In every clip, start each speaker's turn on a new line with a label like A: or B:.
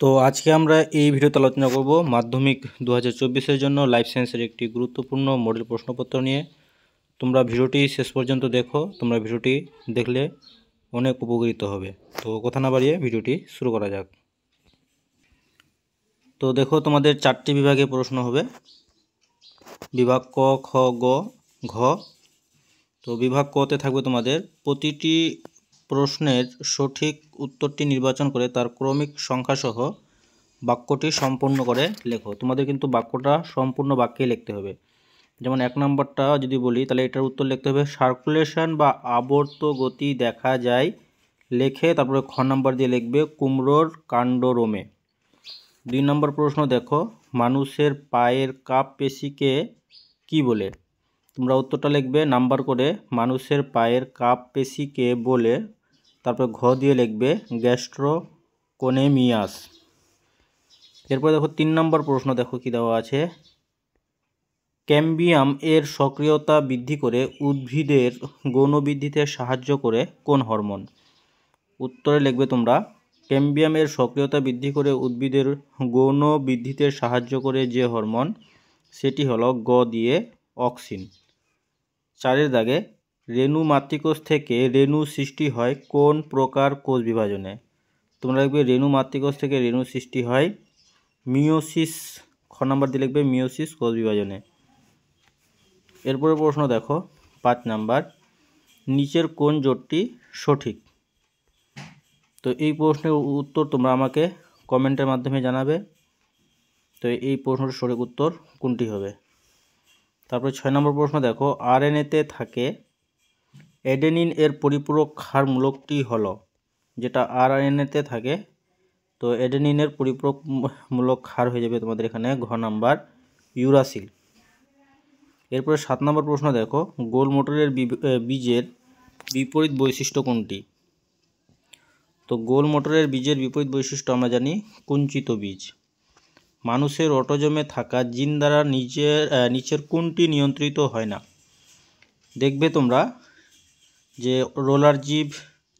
A: তো আজকে আমরা এই ভিডিওতে আলোচনা করব মাধ্যমিক দু হাজার জন্য লাইফ সায়েন্সের একটি গুরুত্বপূর্ণ মডেল প্রশ্নপত্র নিয়ে তোমরা ভিডিওটি শেষ পর্যন্ত দেখো তোমরা ভিডিওটি দেখলে অনেক উপকৃত হবে তো কথা না বাড়িয়ে ভিডিওটি শুরু করা যাক তো দেখো তোমাদের চারটি বিভাগে প্রশ্ন হবে বিভাগ ক খ গ ঘ তো বিভাগ কতে থাকবে তোমাদের প্রতিটি প্রশ্নের সঠিক উত্তরটি নির্বাচন করে তার ক্রমিক সংখ্যাসহ বাক্যটি সম্পূর্ণ করে লেখো তোমাদের কিন্তু বাক্যটা সম্পূর্ণ বাক্যেই লিখতে হবে যেমন এক নম্বরটা যদি বলি তাহলে এটার উত্তর লিখতে হবে সার্কুলেশন বা আবর্ত গতি দেখা যায় লেখে তারপরে খ নম্বর দিয়ে লিখবে কুমড়োর কাণ্ড রোমে দুই নম্বর প্রশ্ন দেখো মানুষের পায়ের কাপ পেশিকে কি বলে তোমরা উত্তরটা লিখবে নাম্বার করে মানুষের পায়ের কাপ পেশিকে বলে তারপর ঘ দিয়ে লিখবে গ্যাস্ট্রোকোনেমিয়াস এরপর দেখো তিন নম্বর প্রশ্ন দেখো কি দেওয়া আছে ক্যাম্বিয়াম এর সক্রিয়তা বৃদ্ধি করে উদ্ভিদের গৌণবৃদ্ধিতে সাহায্য করে কোন হরমোন উত্তরে লিখবে তোমরা ক্যাম্বিয়ামের সক্রিয়তা বৃদ্ধি করে উদ্ভিদের গৌণ বৃদ্ধিতে সাহায্য করে যে হরমোন সেটি হলো গ দিয়ে অক্সিন চারের দাগে রেণু মাতৃকোষ থেকে রেণু সৃষ্টি হয় কোন প্রকার কোষ বিভাজনে তোমরা লিখবে রেণু মাতৃকোষ থেকে রেণু সৃষ্টি হয় মিওসিস খ নম্বর দিয়ে লিখবে মিওসিস কোষ বিভাজনে এরপরে প্রশ্ন দেখো পাঁচ নাম্বার নিচের কোন জোটটি সঠিক তো এই প্রশ্নের উত্তর তোমরা আমাকে কমেন্টের মাধ্যমে জানাবে তো এই প্রশ্নটির সঠিক উত্তর কোনটি হবে তারপরে ছয় নম্বর প্রশ্ন দেখো আরএনএতে থাকে অ্যাডেনিন এর পরিপূরক ক্ষার মূলকটি হলো যেটা আরএনএতে থাকে তো এডেনিনের পরিপূরক মূলক ক্ষার হয়ে যাবে তোমাদের এখানে ঘ নাম্বার ইউরাসিল এরপরে সাত নম্বর প্রশ্ন দেখো গোল মোটরের বীজের বিপরীত বৈশিষ্ট্য কোনটি তো গোল মোটরের বীজের বিপরীত বৈশিষ্ট্য আমরা জানি কুঞ্চিত বীজ মানুষের অটোজমে থাকা জিন দ্বারা নিচের নিচের কোনটি নিয়ন্ত্রিত হয় না দেখবে তোমরা যে রোলার জীব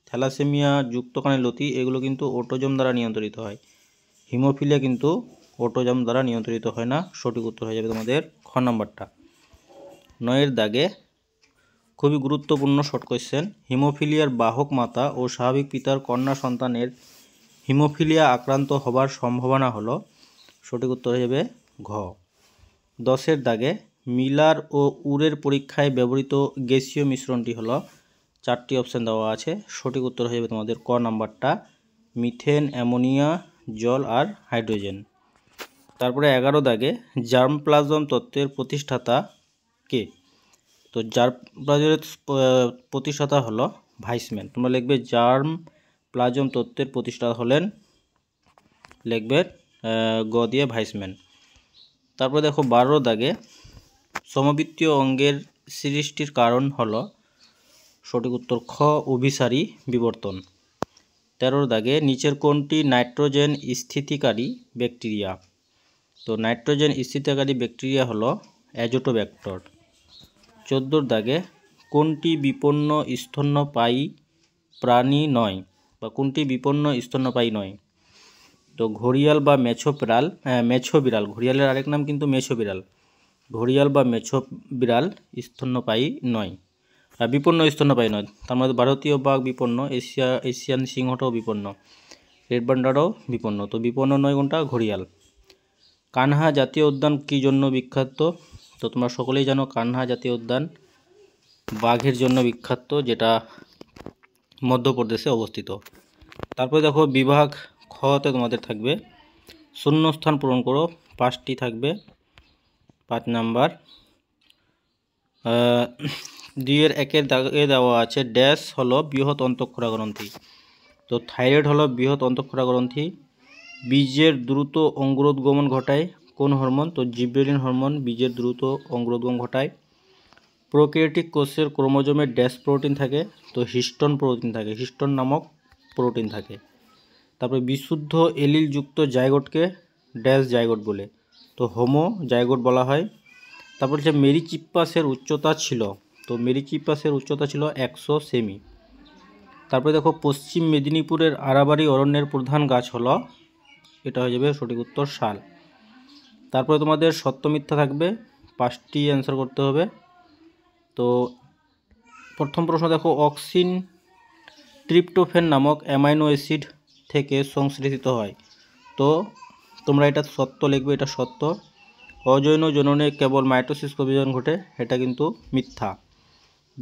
A: থ্যালাসেমিয়া যুক্তকানের লতি এগুলো কিন্তু ওটোজম দ্বারা নিয়ন্ত্রিত হয় হিমোফিলিয়া কিন্তু ওটোজম দ্বারা নিয়ন্ত্রিত হয় না সঠিক উত্তর হয়ে যাবে তোমাদের খ নম্বরটা নয়ের দাগে খুবই গুরুত্বপূর্ণ শর্ট কোয়েশ্চেন হিমোফিলিয়ার বাহক মাতা ও স্বাভাবিক পিতার কন্যা সন্তানের হিমোফিলিয়া আক্রান্ত হবার সম্ভাবনা হল সঠিক উত্তর হয়ে যাবে ঘ দশের দাগে মিলার ও উরের পরীক্ষায় ব্যবহৃত গ্যাসীয় মিশ্রণটি হলো চারটি অপশান দেওয়া আছে সঠিক উত্তর হয়ে যাবে তোমাদের ক নাম্বারটা মিথেন অ্যামোনিয়া জল আর হাইড্রোজেন তারপরে এগারো দাগে জার্ম প্লাজম তত্ত্বের প্রতিষ্ঠাতা কে তো জার্ম প্লাজমের প্রতিষ্ঠাতা হলো ভাইসম্যান তোমরা লিখবে জার্ম প্লাজম তত্ত্বের প্রতিষ্ঠাতা হলেন লিখবে গ দিয়ে ভাইসম্যান তারপরে দেখো বারো দাগে সমবৃত্তীয় অঙ্গের সৃষ্টির কারণ হলো সঠিক উত্তর খ অভিসারী বিবর্তন তেরোর দাগে নিচের কোনটি নাইট্রোজেন স্থিতিকারী ব্যাকটেরিয়া তো নাইট্রোজেন স্থিতিকারী ব্যাকটেরিয়া হলো অ্যাজোটোব্যাক্টর চোদ্দোর দাগে কোনটি বিপন্ন স্তন্যপায়ী প্রাণী নয় বা কোনটি বিপন্ন স্তন্যপায়ী নয় তো ঘড়িয়াল বা মেছো বিড়াল হ্যাঁ, মেছো বিড়াল ঘড়িয়ালের আরেক নাম কিন্তু মেছো বিড়াল ঘড়িয়াল বা মেছো বিড়াল স্তন্যপায়ী নয় বিপন্ন স্তন্যপায়ী নয় তার মধ্যে ভারতীয় বাঘ বিপন্ন এশিয়া এশিয়ান সিংহটাও বিপন্ন রেড বান্ডারও বিপন্ন তো বিপন্ন নয় কোনটা ঘড়িয়াল কানহা জাতীয় উদ্যান কী জন্য বিখ্যাত তো তোমরা সকলেই জানো কানহা জাতীয় উদ্যান বাঘের জন্য বিখ্যাত যেটা মধ্যপ্রদেশে অবস্থিত তারপরে দেখো বিভাগ খতে তোমাদের থাকবে শূন্যস্থান পূরণ করো পাঁচটি থাকবে পাঁচ নাম্বার দুইয়ের একের দাগে দেওয়া আছে ড্যাশ হলো বৃহৎ অন্তঃক্ষরা গ্রন্থি তো থাইরয়েড হলো বৃহৎ অন্তঃক্ষরা গ্রন্থি বীজের দ্রুত অঙ্গুরোদ্গমন ঘটায় কোন হরমোন তো জিব্রেলিন হরমোন বীজের দ্রুত অঙ্গুরোদ্গমন ঘটায় প্রোক্রিয়েটিক কোষের ক্রোমোজোমে ড্যাশ প্রোটিন থাকে তো হিস্টন প্রোটিন থাকে হিস্টন নামক প্রোটিন থাকে তারপরে বিশুদ্ধ এলিলযুক্ত জায়গোটকে ড্যাশ জায়গট বলে তো হোমো জায়গট বলা হয় তারপর যে মেরিচিপ্পাসের উচ্চতা ছিল তো পাসের উচ্চতা ছিল একশো সেমি তারপরে দেখো পশ্চিম মেদিনীপুরের আরাবাড়ি অরণ্যের প্রধান গাছ হল এটা হয়ে যাবে সঠিক উত্তর শাল তারপরে তোমাদের সত্য মিথ্যা থাকবে পাঁচটি অ্যান্সার করতে হবে তো প্রথম প্রশ্ন দেখো অক্সিন ট্রিপ্টোফেন নামক অ্যামাইনো অ্যাসিড থেকে সংশ্লেষিত হয় তো তোমরা এটা সত্য লিখবে এটা সত্য অজৈন জননে কেবল মাইটোসিস অভিযান ঘটে এটা কিন্তু মিথ্যা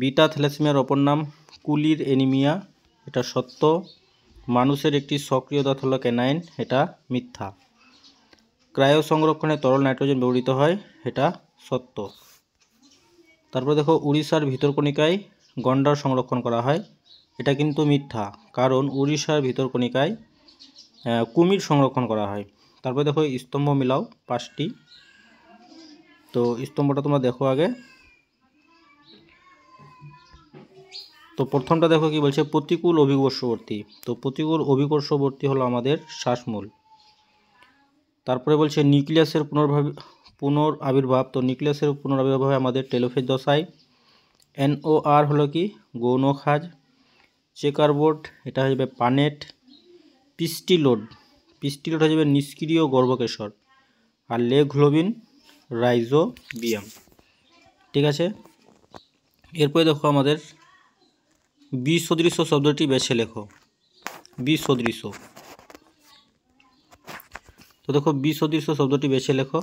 A: বিটা থ্যালাসেমিয়ার অপর নাম কুলির এনিমিয়া এটা সত্য মানুষের একটি সক্রিয় দাঁত হলো ক্যানাইন এটা মিথ্যা ক্রায়ো সংরক্ষণে তরল নাইট্রোজেন ব্যবহৃত হয় এটা সত্য তারপরে দেখো উড়িষ্যার ভিতরকণিকায় গন্ডার সংরক্ষণ করা হয় এটা কিন্তু মিথ্যা কারণ উড়িষ্যার ভিতরকণিকায় কুমির সংরক্ষণ করা হয় তারপরে দেখো স্তম্ভ মিলাও পাঁচটি তো স্তম্ভটা তোমরা দেখো আগে তো প্রথমটা দেখো কি বলছে প্রতিকূল অভিকর্ষবর্তী তো প্রতিকূল অভিকর্ষবর্তী হলো আমাদের শ্বাসমূল তারপরে বলছে নিউক্লিয়াসের পুনর্ভাব পুনর আবির্ভাব তো নিউক্লিয়াসের পুনরাবির্ভাব হয় আমাদের টেলোফেজ দশায় এনওআর হলো কি গৌণ খাজ চেকারবোর্ড এটা হয়ে যাবে পানেট পিস্টিলোড পিস্টিলোড হয়ে যাবে নিষ্ক্রিয় গর্ভকেশর আর রাইজো রাইজোবিয়াম ঠিক আছে এরপরে দেখো আমাদের বিসদৃশ্য শব্দটি বেছে লেখো বিসদৃশ্য তো দেখো বিসদৃশ্য শব্দটি বেছে লেখো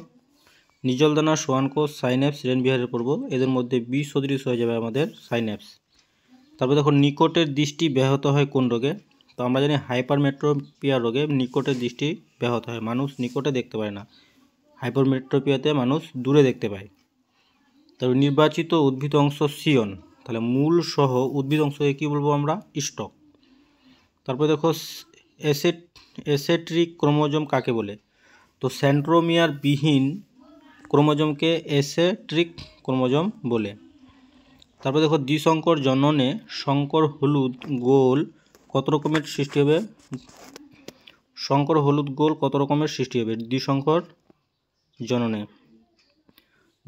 A: নিজলদানা সোয়ানকোষ সাইন্যাপস রেন বিহারের পর্ব এদের মধ্যে বিসদৃশ্য হয়ে যাবে আমাদের সাইন্যাপস তারপর দেখো নিকটের দৃষ্টি ব্যাহত হয় কোন রোগে তো আমরা জানি হাইপারমেট্রোপিয়া রোগে নিকটের দৃষ্টি ব্যাহত হয় মানুষ নিকটে দেখতে পায় না হাইপারমেট্রোপিয়াতে মানুষ দূরে দেখতে পায় তারপর নির্বাচিত উদ্ভিদ অংশ সিয়ন তাহলে মূল সহ উদ্ভিদ অংশকে কী বলবো আমরা স্টক তারপরে দেখো এসেট এসেট্রিক ক্রোমোজম কাকে বলে তো সেন্ট্রোমিয়ার বিহীন ক্রোমোজমকে এসেট্রিক ক্রোমোজম বলে তারপরে দেখো দ্বিশঙ্কর জননে শঙ্কর হলুদ গোল কত রকমের সৃষ্টি হবে শঙ্কর হলুদ গোল কত রকমের সৃষ্টি হবে দ্বিশঙ্কর জননে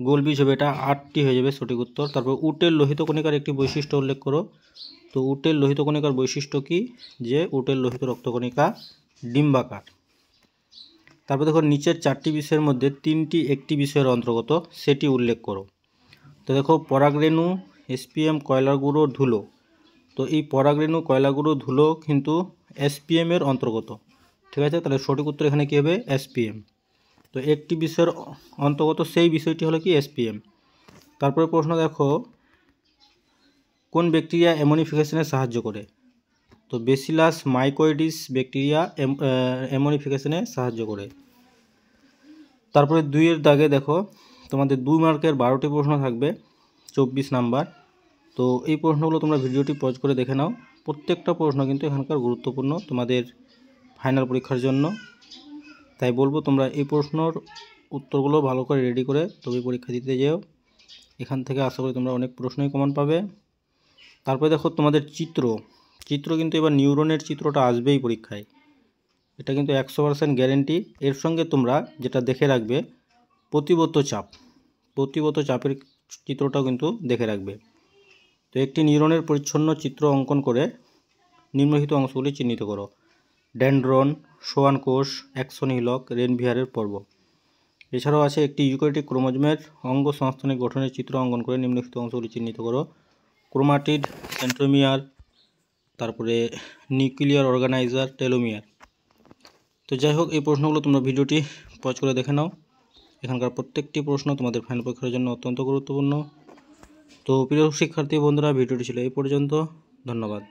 A: গোল হবে এটা আটটি হয়ে যাবে সঠিক উত্তর তারপর উটের লোহিত কণিকার একটি বৈশিষ্ট্য উল্লেখ করো তো উটের লোহিত কণিকার বৈশিষ্ট্য কি যে উটের লোহিত রক্তকণিকা ডিম্বাকার তারপর দেখো নিচের চারটি বিষয়ের মধ্যে তিনটি একটি বিষয়ের অন্তর্গত সেটি উল্লেখ করো তো দেখো পরাগরেণু এসপিএম কয়লার গুঁড়ো ধুলো তো এই পরাগরেণু কয়লাগুঁড়ো ধুলো কিন্তু এসপিএমের অন্তর্গত ঠিক আছে তাহলে সঠিক উত্তর এখানে কী হবে এসপিএম তো একটি বিষয়ের অন্তর্গত সেই বিষয়টি হলো কি এসপিএম তারপরে প্রশ্ন দেখো কোন ব্যাকটেরিয়া অ্যামোনিফিকেশনে সাহায্য করে তো বেসিলাস মাইকোইডিস ব্যাকটেরিয়া অ্যামোনিফিকেশনে সাহায্য করে তারপরে দুইয়ের দাগে দেখো তোমাদের দুই মার্কের বারোটি প্রশ্ন থাকবে চব্বিশ নাম্বার তো এই প্রশ্নগুলো তোমরা ভিডিওটি পজ করে দেখে নাও প্রত্যেকটা প্রশ্ন কিন্তু এখানকার গুরুত্বপূর্ণ তোমাদের ফাইনাল পরীক্ষার জন্য তাই বলবো তোমরা এই প্রশ্নর উত্তরগুলো ভালো করে রেডি করে তবে পরীক্ষা দিতে যেও এখান থেকে আশা করি তোমরা অনেক প্রশ্নই কমন পাবে তারপরে দেখো তোমাদের চিত্র চিত্র কিন্তু এবার নিউরনের চিত্রটা আসবেই পরীক্ষায় এটা কিন্তু একশো পার্সেন্ট গ্যারেন্টি এর সঙ্গে তোমরা যেটা দেখে রাখবে প্রতিবদ্ধ চাপ প্রতিবদ্ধ চাপের চিত্রটাও কিন্তু দেখে রাখবে তো একটি নিউরনের পরিচ্ছন্ন চিত্র অঙ্কন করে নিম্নলিখিত অংশগুলি চিহ্নিত করো ড্যান্ড্রন সোয়ানকোষ অ্যাক্সোনিলক রেনভিয়ারের পর্ব এছাড়াও আছে একটি ইউক্রেটিক ক্রোমোজমের অঙ্গ সংস্থানিক গঠনের চিত্র অঙ্কন করে নিম্নলিখিত অংশগুলি চিহ্নিত করো ক্রোমাটিড সেন্ট্রোমিয়ার তারপরে নিউক্লিয়ার অর্গানাইজার টেলোমিয়ার তো যাই হোক এই প্রশ্নগুলো তোমরা ভিডিওটি পজ করে দেখে নাও এখানকার প্রত্যেকটি প্রশ্ন তোমাদের ফাইনাল পরীক্ষার জন্য অত্যন্ত গুরুত্বপূর্ণ তো প্রিয় শিক্ষার্থী বন্ধুরা ভিডিওটি ছিল এই পর্যন্ত ধন্যবাদ